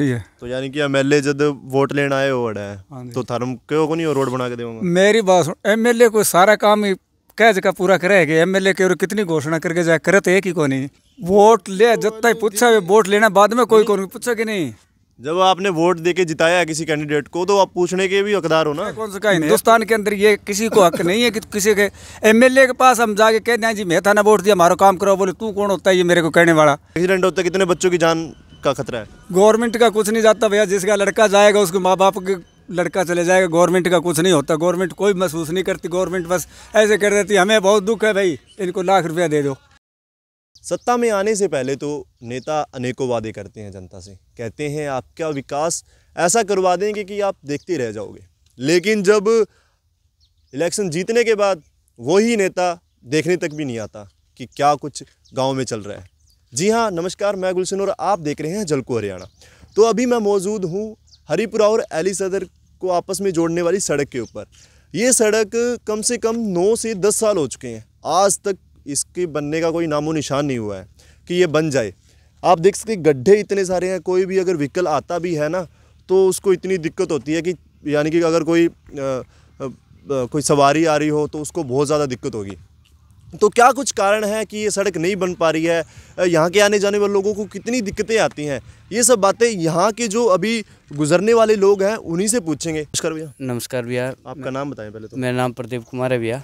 तो यानी कि एमएलए जब वोट लेना आए हो है हाँ तो थारम क्यों को नहीं रोड बना के देगा मेरी बात सुन एमएलए को सारा काम ही कह जगह पूरा करेगा एमएलए के और कितनी घोषणा करके जाए करे तो एक ही को नहीं वोट ले जब तक पूछा वोट लेना बाद में कोई को पूछा कि नहीं जब आपने वोट दे के जिताया किसी कैंडिडेट को तो आप पूछने के भी हकदार हो ना कौन सा हिंदुस्तान के अंदर ये किसी को हक नहीं है कि किसी के एमएलए के पास हम जाके कहते हैं जी मेहता ने वोट दिया हमारा काम करो बोले तू कौन होता है ये मेरे को कहने वाला एक्सीडेंट होता है कितने बच्चों की जान का खतरा है गवर्नमेंट का कुछ नहीं जाता भैया जिसका लड़का जाएगा उसके माँ बाप के लड़का चले जाएगा गवर्नमेंट का कुछ नहीं होता गवर्नमेंट कोई महसूस नहीं करती गवर्नमेंट बस ऐसे कर देती हमें बहुत दुख है भाई इनको लाख रुपया दे दो सत्ता में आने से पहले तो नेता अनेकों वादे करते हैं जनता से कहते हैं आपका विकास ऐसा करवा देंगे कि आप देखते रह जाओगे लेकिन जब इलेक्शन जीतने के बाद वही नेता देखने तक भी नहीं आता कि क्या कुछ गांव में चल रहा है जी हाँ नमस्कार मैं गुलशन और आप देख रहे हैं जलको हरियाणा तो अभी मैं मौजूद हूँ हरिपुरा और एली सदर को आपस में जोड़ने वाली सड़क के ऊपर ये सड़क कम से कम नौ से दस साल हो चुके हैं आज तक इसके बनने का कोई नामो निशान नहीं हुआ है कि ये बन जाए आप देख सकते गड्ढे इतने सारे हैं कोई भी अगर व्हीकल आता भी है ना तो उसको इतनी दिक्कत होती है कि यानी कि अगर कोई आ, आ, कोई सवारी आ रही हो तो उसको बहुत ज़्यादा दिक्कत होगी तो क्या कुछ कारण है कि ये सड़क नहीं बन पा रही है यहाँ के आने जाने वाले लोगों को कितनी दिक्कतें आती हैं ये सब बातें यहाँ के जो अभी गुजरने वाले लोग हैं उन्हीं से पूछेंगे नमस्कार भैया नमस्कार भैया आपका नाम बताएं पहले तो मेरा नाम प्रदीप कुमार है भैया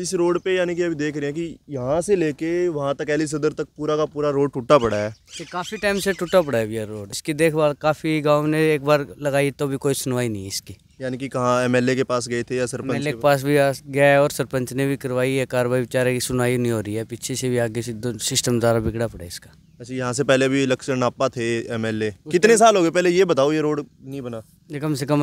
इस रोड पे यानी कि अभी देख रहे हैं कि यहाँ से लेके वहाँ तक एली सदर तक पूरा का पूरा रोड टूटा पड़ा है काफ़ी टाइम से टूटा पड़ा है भैया रोड इसकी देखभाल काफ़ी गाँव ने एक बार लगाई तो भी कोई सुनवाई नहीं है इसकी यानी कि कहाँ एमएलए के पास गए थे या सरपंच के पास भी गया है और सरपंच ने भी करवाई है कार्रवाई बेचारे की सुनाई नहीं हो रही है पीछे से भी आगे से सिस्टम द्वारा बिगड़ा पड़ा इसका अच्छा यहाँ से पहले भी इलेक्शन नापा थे एमएलए कितने साल हो गए पहले ये बताओ ये रोड नहीं बना ये कम से कम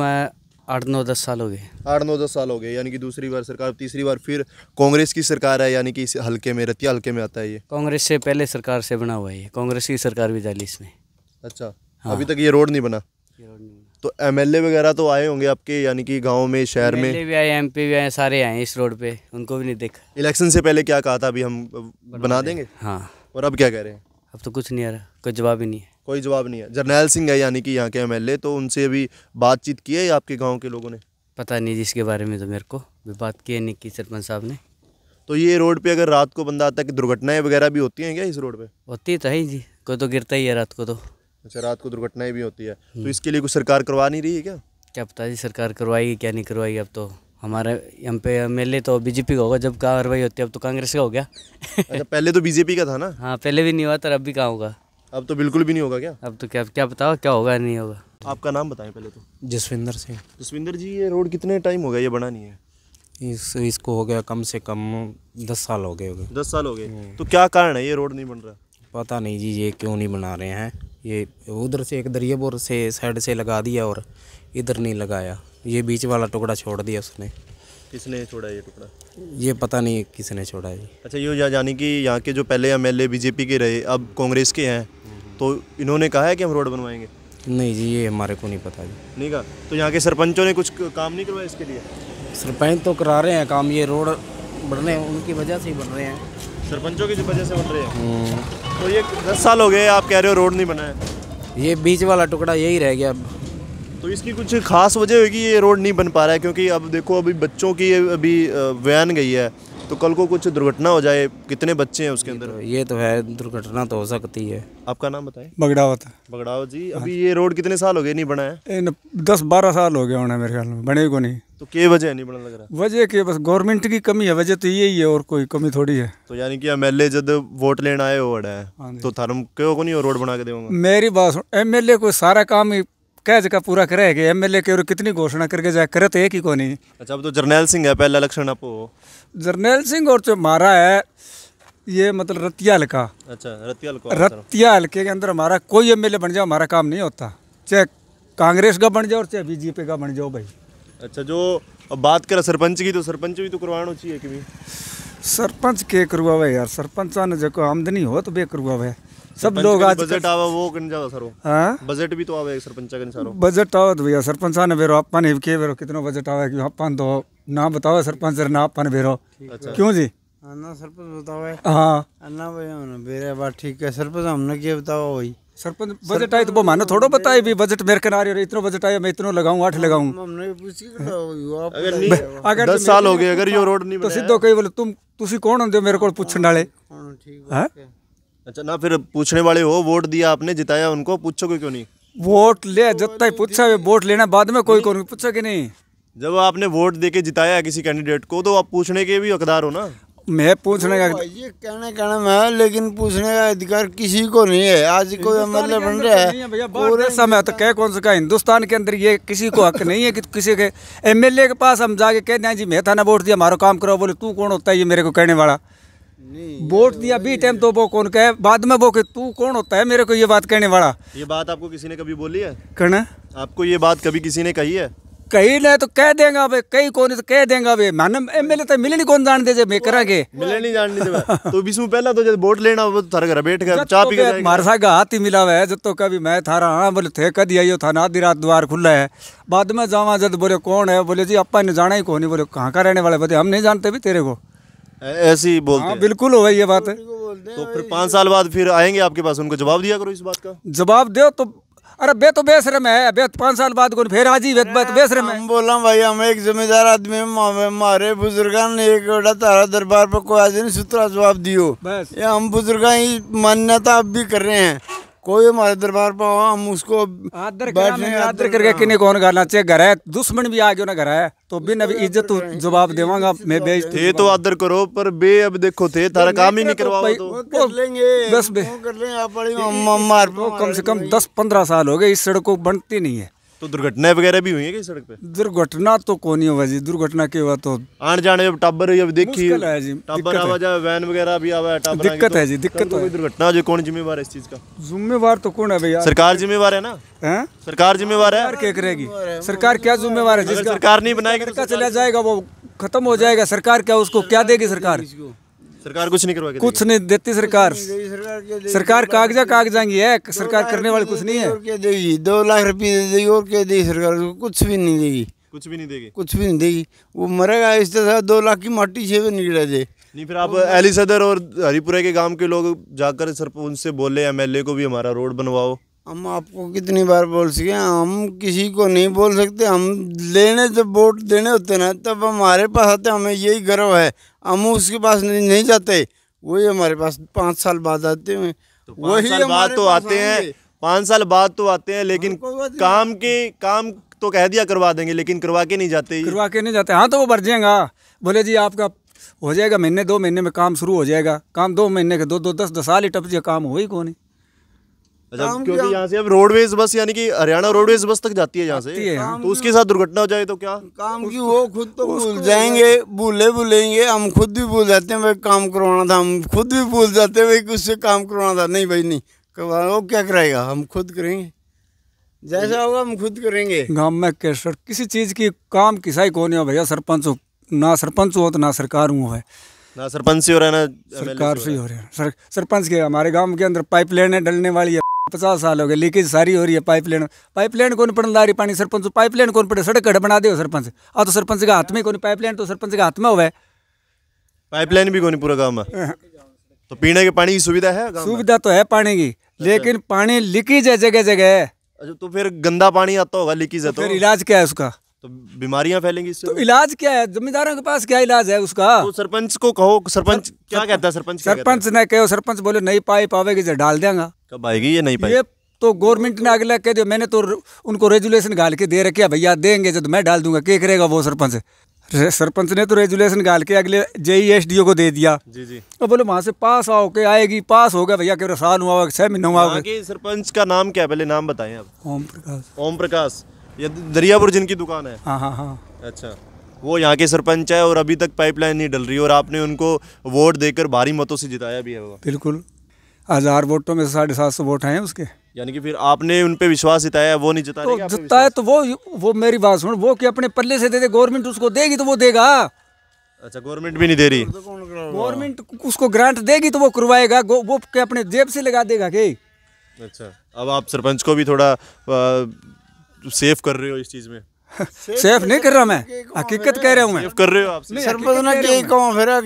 आठ नौ दस साल हो गए आठ नौ दस साल हो गए यानी कि दूसरी बार सरकार तीसरी बार फिर कांग्रेस की सरकार है यानी कि इस हल्के में रतिया हल्के में आता है ये कांग्रेस से पहले सरकार से बना हुआ है ये कांग्रेस की सरकार भी डाली इसमें अच्छा हाँ। अभी तक ये रोड नहीं बना ये रोड नहीं तो एम वगैरह तो आए होंगे आपके यानी कि गाँव में शहर में भी आए एम भी आए सारे आए इस रोड पे उनको भी नहीं देखा इलेक्शन से पहले क्या कहा था अभी हम बना देंगे हाँ और अब क्या कह रहे हैं अब तो कुछ नहीं आ रहा कोई जवाब ही नहीं है कोई जवाब नहीं है जरनैल सिंह है यानी कि यहाँ के एम तो उनसे अभी बातचीत की है आपके गाँव के लोगों ने पता नहीं जिसके बारे में तो मेरे को भी बात की है नहीं की सरपंच साहब ने तो ये रोड पे अगर रात को बंदा आता है कि दुर्घटनाएं वगैरह भी होती हैं क्या इस रोड पे होती तो है जी कोई तो गिरता ही है रात को तो अच्छा रात को दुर्घटनाएं भी होती है तो हम्म। इसके लिए कुछ सरकार करवा नहीं रही है क्या क्या पता जी सरकार करवाएगी क्या नहीं करवाएगी अब तो हमारे यहाँ पे एम एल तो बीजेपी का होगा जब कार्रवाई होती है अब तो कांग्रेस का हो गया अच्छा पहले तो बीजेपी का था ना हाँ पहले भी नहीं हुआ था अब भी कहाँ होगा अब तो बिल्कुल भी नहीं होगा क्या अब तो क्या क्या बताओ क्या होगा नहीं होगा आपका नाम बताएं पहले तो जसविंदर सिंह जसविंदर जी ये रोड कितने टाइम हो गया ये बना नहीं है इस इसको हो गया कम से कम दस साल हो गए हो गए दस साल हो गए हम्म। तो क्या कारण है ये रोड नहीं बन रहा पता नहीं जी ये क्यों नहीं बना रहे हैं ये उधर से एक दरिया बोर से साइड से लगा दिया और इधर नहीं लगाया ये बीच वाला टुकड़ा छोड़ दिया उसने किसने छोड़ा ये टुकड़ा ये पता नहीं किसने छोड़ा ये अच्छा ये यानी कि यहाँ के जो पहले एम बीजेपी के रहे अब कांग्रेस के हैं तो इन्होंने कहा है कि हम रोड बनवाएंगे नहीं जी ये हमारे को नहीं पता जी नहीं कहा तो यहाँ के सरपंचों ने कुछ काम नहीं करवाया इसके लिए सरपंच तो करा रहे हैं काम ये रोड बढ़ने उनकी वजह से ही बन रहे हैं सरपंचों की वजह से बन रहे हैं हम्म। तो ये दस साल हो गए आप कह रहे हो रोड नहीं बना है ये बीच वाला टुकड़ा यही रह गया अब तो इसकी कुछ खास वजह होगी ये रोड नहीं बन पा रहा है क्योंकि अब देखो अभी बच्चों की अभी वैन गई है तो कल को कुछ दुर्घटना हो जाए कितने बच्चे हैं उसके तो अंदर तो, ये तो है दुर्घटना तो हो सकती है आपका नाम बताए बगड़ावत बगड़ावत जी हाँ अभी ये रोड कितने साल हो गए नहीं बना है दस बारह साल हो गया होना मेरे ख्याल में बने को नहीं तो क्या वजह नहीं बनने लग रहा वजह के बस गवर्नमेंट की कमी है वजह तो ये ही है और कोई कमी थोड़ी है तो यानी कि एमएलए जब वोट लेने आए हाँ तो हो है तो थारम क्यों को नहीं रोड बना के देगा मेरी बात सुन एमएलए को सारा काम ही कह जगह पूरा करे कि एमएलए के और कितनी घोषणा करके जाए करे तो एक ही को नहीं अच्छा अब तो जरनैल सिंह है पहला इलेक्शन आपको जरनैल सिंह और जो मारा है ये मतलब रतिया हल्का अच्छा रतिया रतिया हल्के के अंदर हमारा कोई एमएलए बन जाओ हमारा काम नहीं होता चाहे कांग्रेस का बन जाओ और चाहे बीजेपी का बन जाओ भाई अच्छा जो अब बात करें सरपंच की तो सरपंच भी तो करवाना चाहिए कि भी सरपंच के करवावे यार सरपंचा ने जो आमदनी हो तो बे करवावे सब लोग आज बजट आवा वो कन जावे सरो हां बजट भी तो आवे सरपंचा कन सारो बजट आवे तो भैया सरपंचा ने बेरो अपन ने के बेरो कितना बजट आवे कि अपन तो ना बतावे सरपंच ना अपन बेरो क्यों जी हाँ, ना सरपंच बतावे हां हाँ, ना भैया बेरे बात ठीक है सरपंच हमने के बतावा वही सरपंच बजट आए तो वो मानो थोड़ो बताए भी बजट मेरे कनारे और इतना बजट आया मैं इतना लगाऊं आठ हाँ, लगाऊं तो अगर दस तो साल हो गए अगर यो रोड नहीं तो सिद्धो कही बोले तुम तुसी कौन होंगे मेरे को पूछने हाँ, वाले हाँ? अच्छा ना फिर पूछने वाले हो वोट दिया आपने जिताया उनको पूछोगे क्यों नहीं वोट ले तो जब तक पूछा वोट लेना बाद में कोई कौन पूछा कि नहीं जब आपने वोट देके जिताया किसी कैंडिडेट को तो आप पूछने के भी हकदार हो ना मैं पूछने का ये कहने कहने में लेकिन पूछने का अधिकार किसी को नहीं है आज कोई एमएलए बन रहा तो है पूरे समय तो कह कौन सा हिंदुस्तान के अंदर ये किसी को हक नहीं है कि किसी के एमएलए के पास हम जाके कहते हैं हाँ जी मेहता ना वोट दिया हमारा काम करो बोले तू कौन होता है ये मेरे को कहने वाला वोट दिया बी टाइम तो वो कौन कहे बाद में वो कि तू कौन होता है मेरे को ये बात कहने वाला ये बात आपको किसी ने कभी बोली है कहना आपको ये बात कभी किसी ने कही है कहीं ना तो कह देगा वे कहीं कौन तो कह देगा वे मन एमएलए तो मिलनी कौन जान दे जे मैं करा के मिले नहीं जान दे तो बीसू पहला तो जब वोट लेना वो तो थारा घर बैठ कर चाय तो पी के मार सा हाथ ही मिला हुआ है जब तो कभी मैं थारा हां बोले थे कदी आयो था ना आधी रात द्वार खुला है बाद में जावा जब बोले कौन है बोले जी अपन ने जाना ही कौन बोले कहां का रहने वाले बोले हम नहीं जानते भी तेरे को ऐसी बोलते हाँ, हैं बिल्कुल हो गई ये बात है तो फिर पांच साल बाद फिर आएंगे आपके पास उनको जवाब दिया करो इस बात का जवाब दो तो अरे बे तो बेशरम है बे तो पाँच साल बाद कौन फिर आज ही बेशरम है हम बोला भाई हम एक जिम्मेदार आदमी हमारे बुजुर्ग ने एक बड़ा तारा दरबार पर कोई आज नहीं सूत्रा जवाब दियो बस ये हम बुजुर्ग ही मान्यता अब भी कर रहे हैं कोई हमारे दरबार पर हम उसको आदर बैठने आदर करके किन्ने कौन करना चाहिए घर है दुश्मन भी आ गया ना घर है तो बिन अब हाँ, इज्जत हाँ, जवाब हाँ, देवांगा मैं बेज थे तो आदर करो पर बे अब देखो थे तो तारा काम ही नहीं करवाओ तो लेंगे बस बे तो कम से कम दस पंद्रह साल हो गए इस सड़क को बनती नहीं है तो दुर्घटना वगैरह भी हुई है कहीं सड़क पे दुर्घटना तो कौन ही हुआ जी दुर्घटना के हुआ तो आने जाने जब टाबर जब देखी है जी टाबर आवा जाए वैन वगैरह भी आवा है दिक्कत तो है जी दिक्कत तो दुर्घटना जो कौन जिम्मेवार है इस चीज का जिम्मेवार तो कौन है भैया सरकार जिम्मेवार है ना है? सरकार जिम्मेवार है क्या करेगी सरकार क्या जिम्मेवार है सरकार नहीं बनाएगी तो चला जाएगा वो खत्म हो जाएगा सरकार क्या उसको क्या देगी सरकार सरकार कुछ नहीं करवा कुछ नहीं देती सरकार सरकार कागजा की है सरकार करने वाली कुछ नहीं है दो लाख रुपये देगी और क्या देगी सरकार कुछ भी नहीं देगी कुछ भी नहीं देगी कुछ भी नहीं देगी वो मरेगा इस तरह दो लाख की माटी छे में निकला दे नहीं फिर आप अली सदर और हरिपुरा के गांव के लोग जाकर सरपंच से बोले एमएलए को भी हमारा रोड बनवाओ हम आपको कितनी बार बोल सके हम किसी को नहीं बोल सकते हम लेने जब वोट देने होते ना तब हमारे पास आते हमें यही गर्व है हम उसके पास नहीं जाते वही हमारे पास पाँच साल बाद आते हैं तो वही साल बाद तो आते हैं पाँच साल बाद तो आते हैं लेकिन हाँ, काम के काम तो कह दिया करवा देंगे लेकिन करवा के नहीं जाते करवा के नहीं जाते हाँ तो वो जाएगा बोले जी आपका हो जाएगा महीने दो महीने में काम शुरू हो जाएगा काम दो महीने के दो दो दस दस साल ही टप जाए काम हो ही कौन है अच्छा क्योंकि यहाँ से अब रोडवेज बस यानी कि हरियाणा रोडवेज बस तक जाती है यहाँ से तो उसके साथ दुर्घटना हो जाए तो क्या काम की वो खुद तो भूल जाएंगे भूले भूलेंगे हम खुद भी भूल जाते हैं भाई काम करवाना था हम खुद भी भूल जाते हैं भाई किससे काम करवाना था नहीं भाई नहीं वो क्या कराएगा हम खुद करेंगे जैसा होगा हम खुद करेंगे गाँव में कैसर किसी चीज़ की काम किसा किसाई कौन हो भैया सरपंच हो ना सरपंच हो तो ना सरकार हूँ है ना सरपंच से हो रहा है ना सरकार से हो रहा है सरपंच के हमारे गांव के अंदर पाइपलाइन है डलने वाली है पचास साल हो गए लीकेज सारी हो रही है पाइपलाइन पाइपलाइन कौन पड़न रही पानी सरपंच पाइपलाइन कौन पड़े सड़क कड़ बना दे सरपंच आ तो सरपंच का हाथ में कौन पाइपलाइन तो सरपंच का हाथ में हुआ है पाइपलाइन भी कौन पूरा गाँव में तो पीने के पानी की सुविधा है सुविधा तो है पानी की अच्छा। लेकिन पानी लीकेज है जगह जगह अच्छा, तो फिर गंदा पानी आता होगा लीकेज है तो, तो? फिर इलाज क्या है उसका तो बीमारियां फैलेंगी इससे तो इलाज क्या है जिम्मेदारों के पास क्या इलाज है उसका तो सरपंच को कहो सरपंच सर, क्या कहता है सरपंच सरपंच ने कहो सरपंच बोले नहीं पाई पावेगी जो डाल देंगे कब आएगी ये नहीं पाई ये तो गवर्नमेंट ने अगला कह दिया मैंने तो उनको रेजुलेशन गाल के दे रखे भैया देंगे जब तो मैं डाल दूंगा क्या करेगा वो सरपंच सरपंच ने तो रेजुलेशन गाल के अगले जेई एस डी ओ को दे दिया जी जी और बोले वहाँ से पास आओ के आएगी पास हो गया भैया के साल हुआ छह महीना हुआ सरपंच का नाम क्या है पहले नाम बताए आप ओम प्रकाश ओम प्रकाश ये दरियापुर जिनकी दुकान है हाँ हाँ हाँ अच्छा वो यहाँ के सरपंच है और अभी तक पाइपलाइन नहीं डल रही और आपने उनको वोट देकर भारी मतों से जिताया भी है वो बिल्कुल हज़ार वोटों में साढ़े सात सौ वोट आए हैं उसके यानी कि फिर आपने उन पे विश्वास जिताया वो नहीं जिता तो जिता है तो वो वो मेरी बात सुन वो कि अपने पल्ले से दे दे गवर्नमेंट उसको देगी तो वो देगा अच्छा गवर्नमेंट भी नहीं दे रही गवर्नमेंट उसको ग्रांट देगी तो वो करवाएगा वो अपने जेब से लगा देगा के अच्छा अब आप सरपंच को भी थोड़ा सेफ कर रहे हो इस चीज़ में सेफ नहीं कर रहा मैं हकीकत कह रहा हूँ मैं कर रहे हो आप हकीकत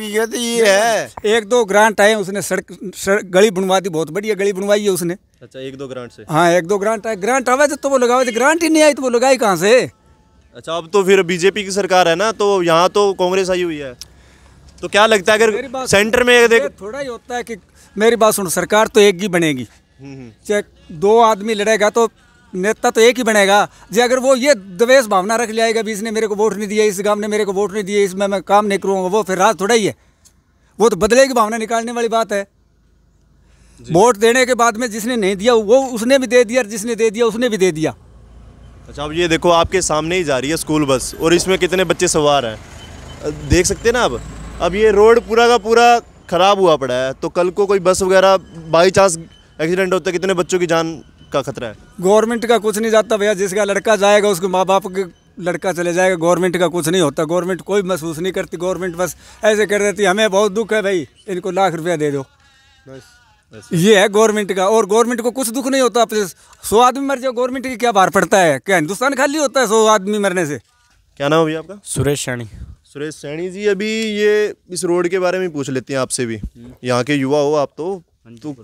ये मतलब है एक दो ग्रांट आए उसने सड़क गली बनवा दी बहुत बढ़िया गली बनवाई है उसने अच्छा एक दो ग्रांट से हाँ एक दो ग्रांट आए ग्रांट आवे तो, तो वो लगावे ग्रांट ही नहीं आई तो वो लगाई कहाँ से अच्छा अब तो फिर बीजेपी की सरकार है ना तो यहाँ तो कांग्रेस आई हुई है तो क्या लगता है अगर सेंटर में देख थोड़ा ही होता है कि मेरी बात सुनो सरकार तो एक ही बनेगी हम्म, हम्म। चाहे दो आदमी लड़ेगा तो नेता तो एक ही बनेगा जे अगर वो ये द्वेष भावना रख लिया भी इसने मेरे को वोट नहीं दिया इस गांव ने मेरे को वोट नहीं दिया इसमें मैं काम नहीं करूँगा वो फिर राज थोड़ा ही है वो तो बदले की भावना निकालने वाली बात है वोट देने के बाद में जिसने नहीं दिया वो उसने भी दे दिया और जिसने दे दिया उसने भी दे दिया अच्छा अब ये देखो आपके सामने ही जा रही है स्कूल बस और इसमें कितने बच्चे सवार हैं देख सकते ना अब अब ये रोड पूरा का पूरा ख़राब हुआ पड़ा है तो कल को कोई बस वगैरह बाई चांस एक्सीडेंट होता है कितने बच्चों की जान का खतरा है गवर्नमेंट का कुछ नहीं जाता भैया जिसका लड़का जाएगा उसके माँ बाप के लड़का चले जाएगा गवर्नमेंट का कुछ नहीं होता गवर्नमेंट कोई महसूस नहीं करती गवर्नमेंट बस ऐसे कर देती हमें बहुत दुख है भाई इनको लाख रुपया दे दो बस ये है गवर्नमेंट का और गवर्नमेंट को कुछ दुख नहीं होता आपसे सौ आदमी मर जाओ गवर्नमेंट की क्या बाहर पड़ता है क्या हिंदुस्तान खाली होता है सौ आदमी मरने से क्या नाम है भैया आपका सुरेश सैनी सुरेश सैनी जी अभी ये इस रोड के बारे में पूछ लेते हैं आपसे भी यहाँ के युवा हो आप तो हाँ तो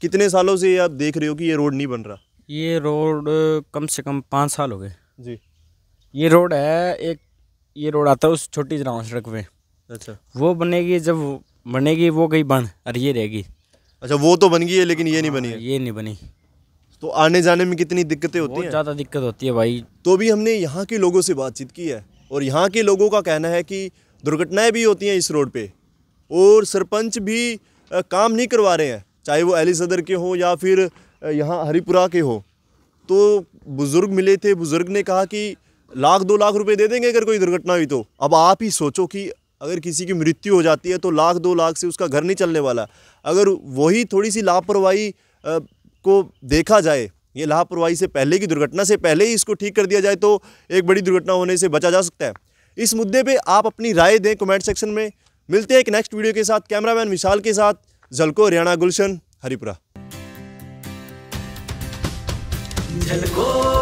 कितने सालों से आप देख रहे हो कि ये रोड नहीं बन रहा ये रोड कम से कम पाँच साल हो गए जी ये रोड है एक ये रोड आता है उस छोटी जरा सड़क पे अच्छा वो बनेगी जब बनेगी वो कहीं बन और ये रहेगी अच्छा वो तो बन गई है लेकिन ये नहीं बनी है ये नहीं बनी तो आने जाने में कितनी दिक्कतें होती हैं ज़्यादा दिक्कत होती है भाई तो भी हमने यहाँ के लोगों से बातचीत की है और यहाँ के लोगों का कहना है कि दुर्घटनाएं भी होती हैं इस रोड पे और सरपंच भी काम नहीं करवा रहे हैं चाहे वो अली सदर के हों या फिर यहाँ हरिपुरा के हों तो बुज़ुर्ग मिले थे बुज़ुर्ग ने कहा कि लाख दो लाख रुपए दे देंगे अगर कोई दुर्घटना हुई तो अब आप ही सोचो कि अगर किसी की मृत्यु हो जाती है तो लाख दो लाख से उसका घर नहीं चलने वाला अगर वही थोड़ी सी लापरवाही को देखा जाए ये लापरवाही से पहले की दुर्घटना से पहले ही इसको ठीक कर दिया जाए तो एक बड़ी दुर्घटना होने से बचा जा सकता है इस मुद्दे पर आप अपनी राय दें कमेंट सेक्शन में मिलते हैं एक नेक्स्ट वीडियो के साथ कैमरामैन विशाल के साथ झलको हरियाणा गुलशन हरिपुरा झलको